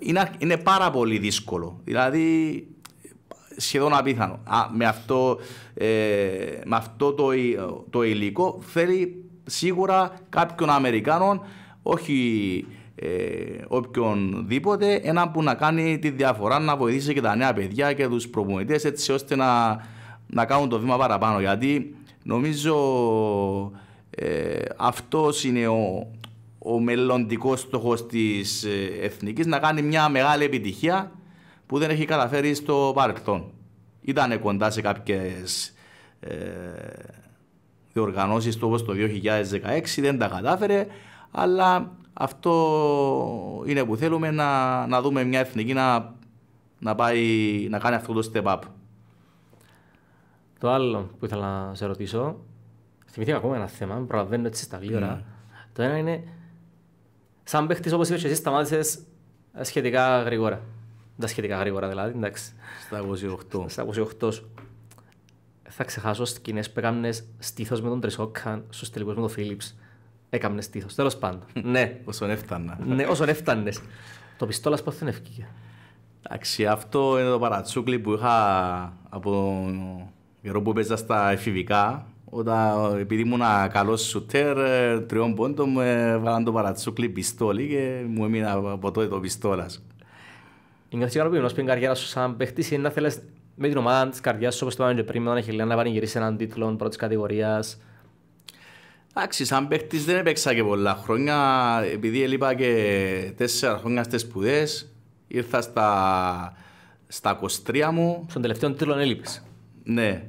είναι, είναι πάρα πολύ δύσκολο. Δηλαδή σχεδόν απίθανο. με, αυτό, ε, αυτό το, το υλικό θέλει σίγουρα κάποιον Αμερικάνων, όχι ε, οποιονδήποτε, ένα που να κάνει τη διαφορά, να βοηθήσει και τα νέα παιδιά και τους προπονητές έτσι ώστε να, να κάνουν το βήμα παραπάνω. Γιατί νομίζω ε, αυτός είναι ο, ο μελλοντικός στόχος της ε, Εθνικής να κάνει μια μεγάλη επιτυχία που δεν έχει καταφέρει στο παρελθόν. Ήταν κοντά σε κάποιες διοργανώσει το 2016, δεν τα κατάφερε, αλλά αυτό είναι που θέλουμε να, να δούμε μια εθνική να, να, πάει, να κάνει αυτό το step up. Το άλλο που ήθελα να σε ρωτήσω, θυμηθήκα ακόμα ένα θέμα, προλαβαίνω έτσι στα γλύωρα. Mm. Το ένα είναι, σαν παίχτης όπως είπες εσύ σταμάτησες σχετικά γρήγορα. Τα σχετικά γρήγορα δηλαδή, εντάξει. Στα 28. Στα 28 Θα ξεχάσω σκηνές που έκανες στήθος με τον Τρισόκαν, στους τελικούς με τον Φίλιπς Έκαμνες τείχο, τέλος πάντων. ναι. Όσο έφτανα. ναι, όσο έφτανες. Το πιστόλα πώ δεν έφυγε. Εντάξει, αυτό είναι το παρατσούκλι που είχα από τον καιρό που παίζα στα εφηβικά. Όταν, επειδή ήμουν καλός σουτέρ ε, τριών πόντων, μου ε, έβαλαν το παρατσούκλι πιστόλι και μου έμεινα από τότε το πιστόλας. Νιώθεις ικανοποιημένος πριν καριέρα σου σαν παίχτης ή να θέλεις με την ομάδα της καρδιάς σου όπως το είπαμε και πριν όταν έχει λέει να γυρίσει έναν τίτλο πρώτης κατηγορίας Εντάξει, σαν παίχτης δεν έπαιξα και πολλά χρόνια, επειδή έλειπα και τέσσερα χρόνια στις σπουδές, ήρθα στα, στα 23 μου. Στον τελευταίο τίτλο έλειπες. Ναι,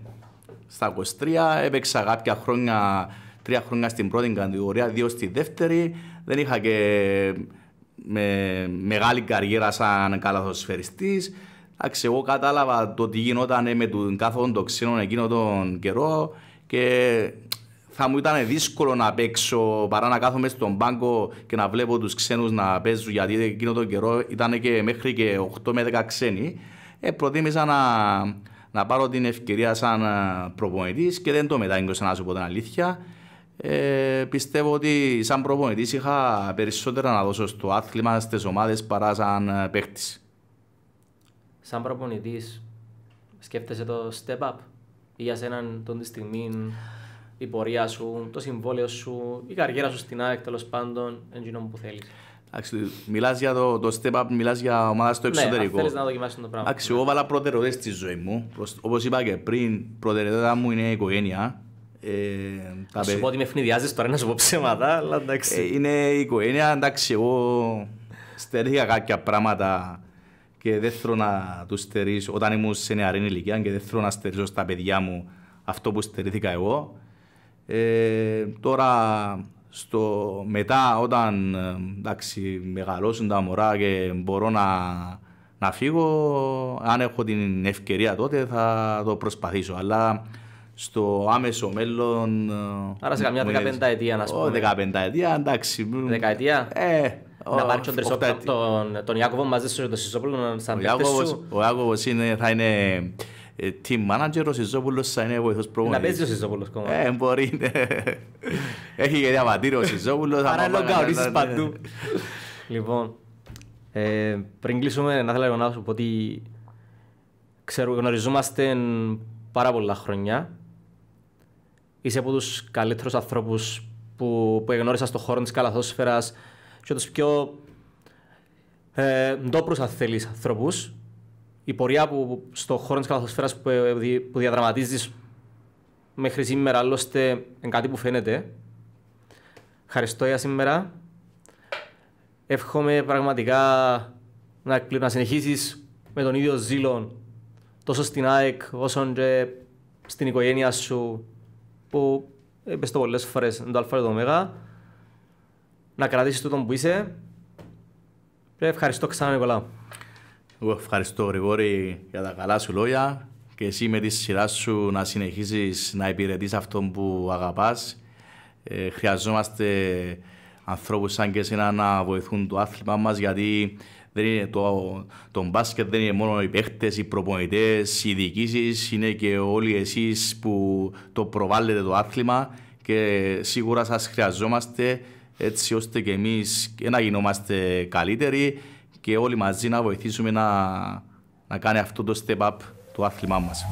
στα 23 έπαιξα κάποια χρόνια, τρία χρόνια στην πρώτη κατηγορία, δύο στη δεύτερη. Δεν είχα και μεγάλη καριέρα σαν καλαθοσφαιριστής. Εντάξει, εγώ κατάλαβα το τι γινόταν με τον κάθε των εκείνο τον καιρό θα μου ήταν δύσκολο να παίξω παρά να κάθομαι στον πάγκο και να βλέπω τους ξένους να παίζουν. Γιατί εκείνο τον καιρό ήταν και μέχρι και 8 με 10 ξένοι. Ε, προτίμησα να, να πάρω την ευκαιρία σαν ε, προπονητής και δεν το μετάγγωσα να σου πω την αλήθεια. Ε, πιστεύω ότι σαν προπονητής είχα περισσότερα να δώσω στο άθλημα, στις ομάδες παρά σαν ε, παίχτης. Σαν προπονητής, σκέφτεσαι το step up ή για σέναν τον τη στιγμή η πορεία σου, το συμβόλαιο σου, η καριέρα σου στην ΑΕΚ τέλος πάντων, εντζήνων που θέλεις. μιλάς για το, το step up, μιλάς για ομάδα στο ναι, εξωτερικό. Ναι, θέλεις να δοκιμάσεις το πράγμα. Εντάξει, εγώ βάλα προτεραιότητες στη ζωή μου. Όπως είπα και πριν, προτεραιότητα μου είναι η οικογένεια. Ε, σου πω ότι με ευνηδιάζεις τώρα να σου πω ψέματα, αλλά εντάξει. Ε, είναι η οικογένεια, εντάξει, εγώ στερήθηκα κάποια πράγματα και δεν θέλω να τους στερήσω όταν ήμουν σε νεαρή ηλικία και δεν θέλω να στερήσω στα παιδιά μου αυτό που στερήθηκα εγώ. Ε, τώρα στο, μετά όταν ε, εντάξει, μεγαλώσουν τα μωρά και μπορώ να, να φύγω, αν έχω την ευκαιρία τότε θα το προσπαθήσω. Αλλά στο άμεσο μέλλον. Ε, Άρα σε καμιά ετία να Δεκαπέντα ετία εντάξει. Δεκαετία. Ε, να πάρει τον Τρισόπλο, τον, τον Ιάκωβο μαζί σου και τον Σισόπλο να σαν Ο Ιάκωβος είναι, θα είναι ε, team manager ο Σιζόπουλος θα είναι βοηθός ε, προπονητής. Να παίζει ο Σιζόπουλος κόμμα. Ε, μπορεί. Έχει και διαβατήριο ο Σιζόπουλος. Άρα λογαωρίζεις παντού. Λοιπόν, ε, πριν κλείσουμε να θέλω να σου πω ότι ξέρω, γνωριζόμαστε πάρα πολλά χρόνια. Είσαι από τους καλύτερους ανθρώπους που, που εγνώρισα στον χώρο της καλαθόσφαιρας και τους πιο ε, ντόπρους ανθρώπους η πορεία που στον χώρο της καλαθοσφαίρα που ε, διαδραματίζεις μέχρι σήμερα, άλλωστε, είναι κάτι που φαίνεται. Ευχαριστώ για σήμερα. Εύχομαι πραγματικά να, να συνεχίσεις με τον ίδιο ζήλο τόσο στην ΑΕΚ όσο και στην οικογένειά σου που είπες το πολλές φορές το α το μέγα να κρατήσεις τούτο που είσαι ε, ευχαριστώ ξανά πολλά. Εγώ ευχαριστώ Γρηγόρη για τα καλά σου λόγια και εσύ με τη σειρά σου να συνεχίσεις να υπηρετείς αυτόν που αγαπάς. Ε, χρειαζόμαστε ανθρώπους σαν και εσένα να βοηθούν το άθλημά μας γιατί δεν είναι το, το μπάσκετ δεν είναι μόνο οι παίχτες, οι προπονητές, οι διοικήσεις, είναι και όλοι εσείς που το προβάλλετε το άθλημα και σίγουρα σας χρειαζόμαστε έτσι ώστε και εμείς να γινόμαστε καλύτεροι και όλοι μαζί να βοηθήσουμε να, να κάνει αυτό το step up το άθλημά μας.